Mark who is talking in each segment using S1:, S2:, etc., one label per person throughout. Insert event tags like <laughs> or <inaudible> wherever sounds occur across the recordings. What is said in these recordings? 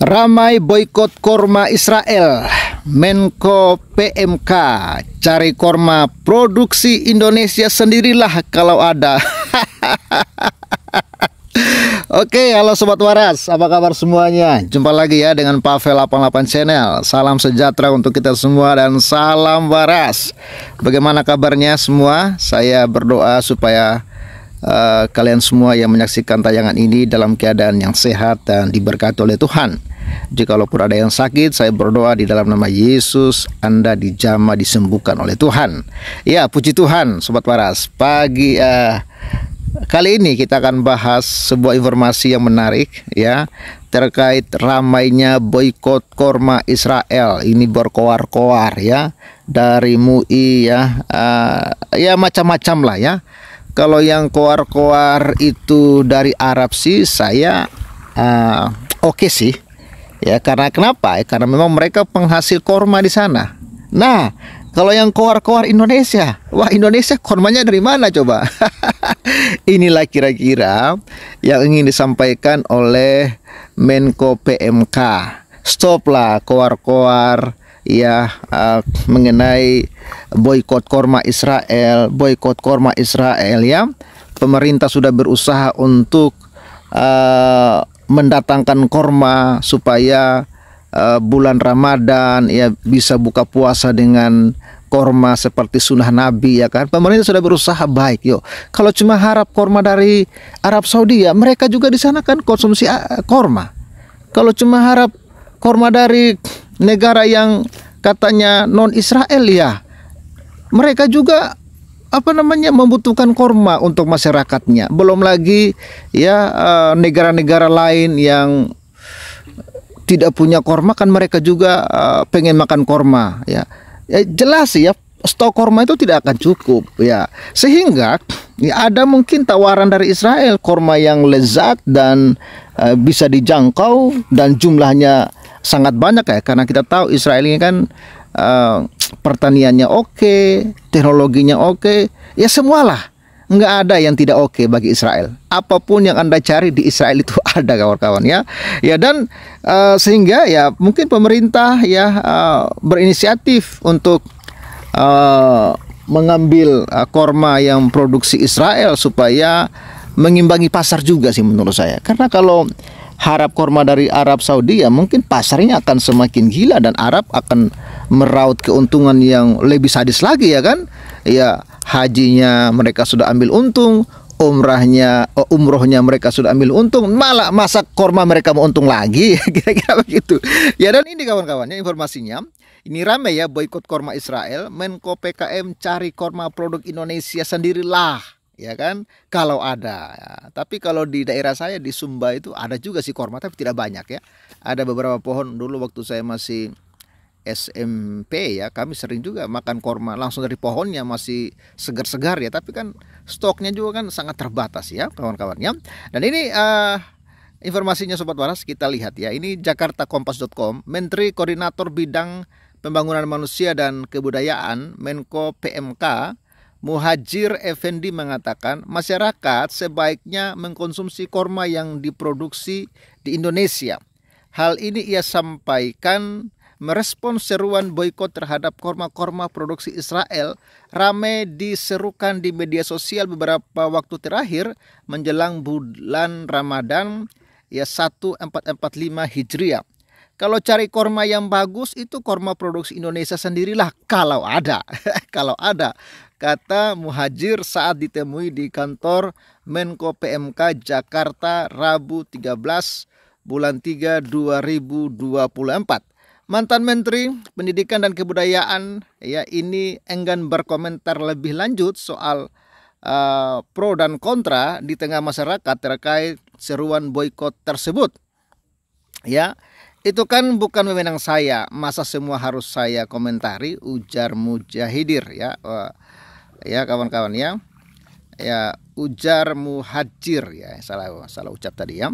S1: Ramai boykot korma Israel. Menko PMK cari korma produksi Indonesia sendirilah kalau ada. <laughs> Oke, halo sobat waras. Apa kabar semuanya? Jumpa lagi ya dengan Pavel 88 Channel. Salam sejahtera untuk kita semua dan salam waras. Bagaimana kabarnya semua? Saya berdoa supaya uh, kalian semua yang menyaksikan tayangan ini dalam keadaan yang sehat dan diberkati oleh Tuhan. Jikalaupun ada yang sakit, saya berdoa di dalam nama Yesus, Anda dijama disembuhkan oleh Tuhan. Ya, puji Tuhan, sobat waras. Pagi uh, kali ini kita akan bahas sebuah informasi yang menarik ya terkait ramainya boykot korma Israel. Ini berkoar-koar ya dari MUI ya. Uh, ya macam-macam lah ya. Kalau yang koar-koar itu dari Arab sih saya uh, oke okay sih Ya, karena kenapa? Ya, karena memang mereka penghasil korma di sana. Nah, kalau yang koar-koar Indonesia, wah Indonesia kormanya dari mana coba? <laughs> Inilah kira-kira yang ingin disampaikan oleh Menko PMK. Stoplah koar-koar ya uh, mengenai boykot korma Israel, boykot korma Israel ya. Pemerintah sudah berusaha untuk uh, mendatangkan korma supaya uh, bulan Ramadan ya bisa buka puasa dengan korma seperti sunnah Nabi ya kan pemerintah sudah berusaha baik yo kalau cuma harap korma dari Arab Saudi ya mereka juga di sana kan konsumsi eh, korma kalau cuma harap korma dari negara yang katanya non Israel ya mereka juga apa namanya membutuhkan korma untuk masyarakatnya. Belum lagi ya eh, negara-negara lain yang tidak punya korma kan mereka juga uh, pengen makan korma ya. ya jelas ya stok korma itu tidak akan cukup ya sehingga ya ada mungkin tawaran dari Israel korma yang lezat dan uh, bisa dijangkau dan jumlahnya sangat banyak ya karena kita tahu Israel ini kan uh, pertaniannya oke, okay, teknologinya oke, okay, ya semualah. Nggak ada yang tidak oke okay bagi Israel. Apapun yang Anda cari di Israel itu <laughs> ada kawan-kawan ya. Ya dan uh, sehingga ya mungkin pemerintah ya uh, berinisiatif untuk uh, mengambil uh, korma yang produksi Israel supaya mengimbangi pasar juga sih menurut saya. Karena kalau harap korma dari Arab Saudi ya mungkin pasarnya akan semakin gila dan Arab akan meraut keuntungan yang lebih sadis lagi ya kan ya hajinya mereka sudah ambil untung umrahnya eh, umrohnya mereka sudah ambil untung malah masak korma mereka mau untung lagi <laughs> kira-kira begitu ya dan ini kawan-kawannya informasinya ini ramai ya boykot korma Israel Menko PKM cari korma produk Indonesia sendirilah ya kan kalau ada ya. tapi kalau di daerah saya di Sumba itu ada juga sih korma tapi tidak banyak ya ada beberapa pohon dulu waktu saya masih SMP ya kami sering juga makan korma langsung dari pohonnya masih segar-segar ya tapi kan stoknya juga kan sangat terbatas ya kawan kawannya dan ini uh, informasinya sobat waras kita lihat ya ini jakartakompas.com Menteri Koordinator Bidang Pembangunan Manusia dan Kebudayaan Menko PMK Muhajir Effendi mengatakan masyarakat sebaiknya mengkonsumsi korma yang diproduksi di Indonesia. Hal ini ia sampaikan merespon seruan boykot terhadap korma-korma produksi Israel rame diserukan di media sosial beberapa waktu terakhir menjelang bulan Ramadan ya 1445 Hijriah. Kalau cari korma yang bagus itu korma produksi Indonesia sendirilah kalau ada. <laughs> kalau ada. Kata Muhajir saat ditemui di kantor Menko PMK Jakarta Rabu 13 bulan 3 2024. Mantan Menteri Pendidikan dan Kebudayaan ya ini enggan berkomentar lebih lanjut soal uh, pro dan kontra di tengah masyarakat terkait seruan boykot tersebut. Ya, itu kan bukan wewenang saya, masa semua harus saya komentari ujar Mujahidir ya. Ya kawan-kawan ya. Ya, ujar muhajir ya, salah salah ucap tadi ya.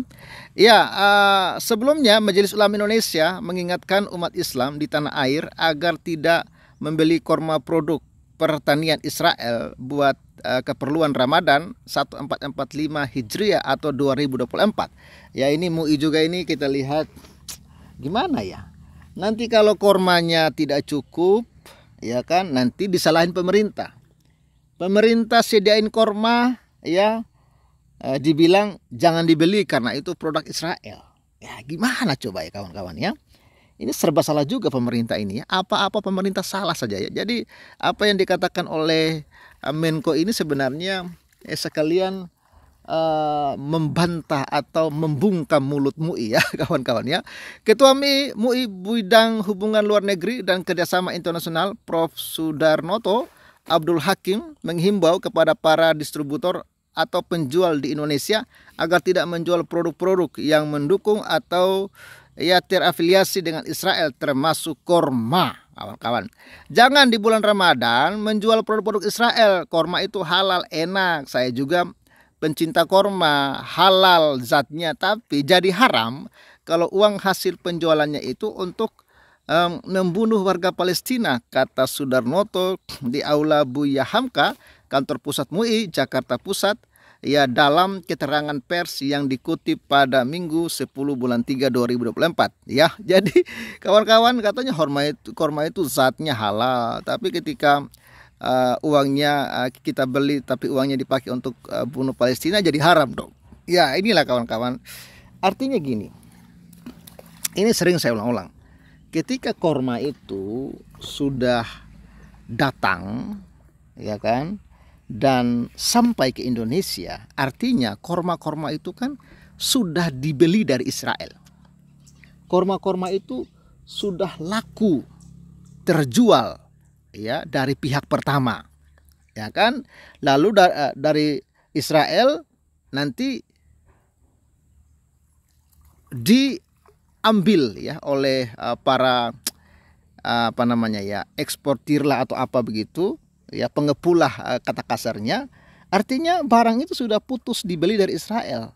S1: Ya, uh, sebelumnya Majelis Ulama Indonesia mengingatkan umat Islam di tanah air agar tidak membeli korma produk pertanian Israel buat eh, keperluan Ramadan 1445 Hijriah atau 2024. Ya, ini MUI juga ini kita lihat gimana ya nanti kalau kormanya tidak cukup ya kan nanti disalahin pemerintah pemerintah sediain korma ya eh, dibilang jangan dibeli karena itu produk Israel ya gimana coba ya kawan-kawan ya ini serba salah juga pemerintah ini apa ya. Apa-apa pemerintah salah saja ya. Jadi apa yang dikatakan oleh eh, Menko ini sebenarnya eh, sekalian Uh, membantah atau membungkam mulut MUI ya <laughs> kawan-kawan ya. Ketua MUI, MUI Bidang Hubungan Luar Negeri dan Kerjasama Internasional Prof. Sudarnoto Abdul Hakim menghimbau kepada para distributor atau penjual di Indonesia agar tidak menjual produk-produk yang mendukung atau ya terafiliasi dengan Israel termasuk korma kawan-kawan. Jangan di bulan Ramadan menjual produk-produk Israel. Korma itu halal, enak. Saya juga pencinta korma halal zatnya tapi jadi haram kalau uang hasil penjualannya itu untuk um, membunuh warga Palestina kata Sudarnoto <clears throat> di Aula Buya Hamka kantor pusat MUI Jakarta Pusat ya dalam keterangan pers yang dikutip pada Minggu 10 bulan 3 2024 ya. <laughs> Jadi kawan-kawan katanya horma itu korma itu zatnya halal, tapi ketika uh, uangnya uh, kita beli tapi uangnya dipakai untuk uh, bunuh Palestina jadi haram dong. Ya inilah kawan-kawan. Artinya gini, ini sering saya ulang-ulang. Ketika korma itu sudah datang, ya kan, dan sampai ke Indonesia, artinya korma-korma itu kan sudah dibeli dari Israel. Korma-korma itu sudah laku, terjual ya dari pihak pertama ya kan lalu da eh, dari Israel nanti diambil ya oleh uh, para uh, apa namanya ya eksportir lah atau apa begitu ya pengepulah uh, kata kasarnya artinya barang itu sudah putus dibeli dari Israel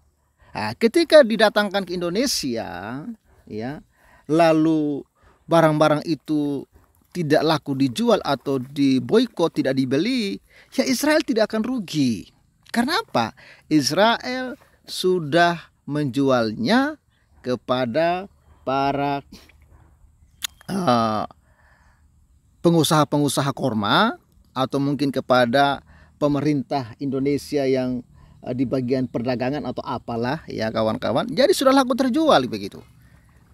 S1: nah, ketika didatangkan ke Indonesia ya lalu barang-barang itu tidak laku dijual atau diboykot tidak dibeli, ya Israel tidak akan rugi. Karena apa? Israel sudah menjualnya kepada para eh, pengusaha-pengusaha korma atau mungkin kepada pemerintah Indonesia yang eh, di bagian perdagangan atau apalah ya kawan-kawan. Jadi sudah laku terjual begitu.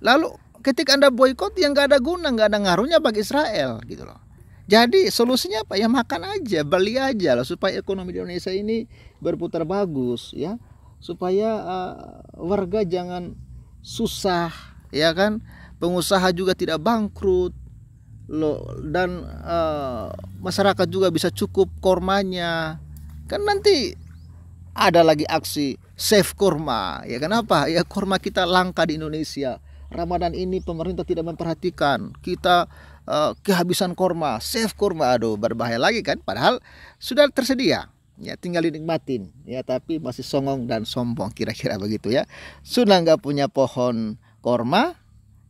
S1: Lalu Ketika Anda boykot yang nggak ada guna, nggak ada ngaruhnya bagi Israel gitu loh. Jadi solusinya apa? Ya makan aja, beli aja loh supaya ekonomi di Indonesia ini berputar bagus ya. Supaya uh, warga jangan susah ya kan. Pengusaha juga tidak bangkrut. Loh, dan uh, masyarakat juga bisa cukup kormanya. Kan nanti ada lagi aksi save kurma. Ya kenapa? Ya kurma kita langka di Indonesia Ramadan ini pemerintah tidak memperhatikan kita uh, kehabisan korma, save korma, aduh berbahaya lagi kan? Padahal sudah tersedia, ya tinggal dinikmatin, ya tapi masih songong dan sombong kira-kira begitu ya. Sudah nggak punya pohon korma,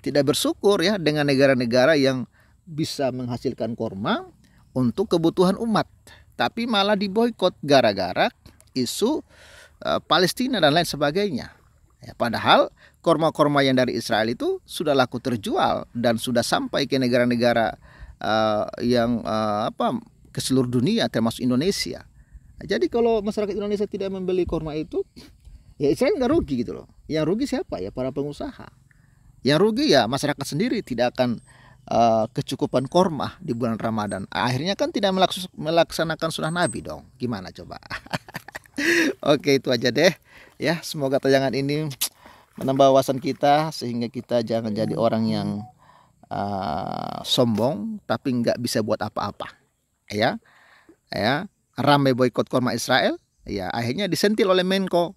S1: tidak bersyukur ya dengan negara-negara yang bisa menghasilkan korma untuk kebutuhan umat, tapi malah diboykot gara-gara isu uh, Palestina dan lain sebagainya. Ya, padahal korma-korma yang dari Israel itu sudah laku terjual dan sudah sampai ke negara-negara uh, yang uh, apa ke seluruh dunia termasuk Indonesia. jadi kalau masyarakat Indonesia tidak membeli korma itu, ya Israel nggak rugi gitu loh. Yang rugi siapa ya para pengusaha. Yang rugi ya masyarakat sendiri tidak akan uh, kecukupan korma di bulan Ramadan. Akhirnya kan tidak melaksanakan sunnah Nabi dong. Gimana coba? <laughs> <laughs> Oke itu aja deh ya semoga tayangan ini menambah wawasan kita sehingga kita jangan jadi orang yang uh, sombong tapi nggak bisa buat apa-apa ya ya ramai boykot korma Israel ya akhirnya disentil oleh Menko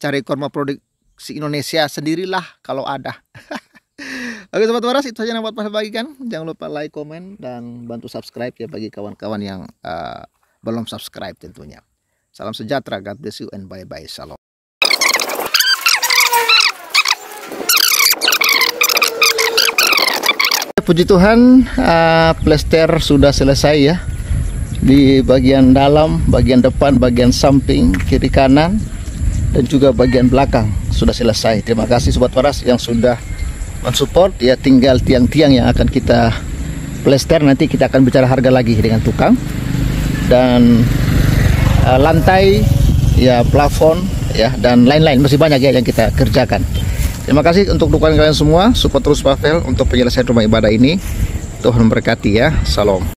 S1: cari korma produksi Indonesia sendirilah kalau ada <laughs> Oke sobat waras itu saja yang buat bagikan jangan lupa like comment dan bantu subscribe ya bagi kawan-kawan yang uh, belum subscribe tentunya Salam sejahtera, God bless you and bye-bye. Salam. Puji Tuhan, uh, plester sudah selesai ya. Di bagian dalam, bagian depan, bagian samping, kiri kanan, dan juga bagian belakang sudah selesai. Terima kasih Sobat Waras yang sudah mensupport. Ya tinggal tiang-tiang yang akan kita plester nanti kita akan bicara harga lagi dengan tukang dan Eh, lantai, ya plafon, ya dan lain-lain masih banyak ya yang kita kerjakan. Terima kasih untuk dukungan kalian semua, support terus Pavel untuk penyelesaian rumah ibadah ini. Tuhan memberkati ya. Salam.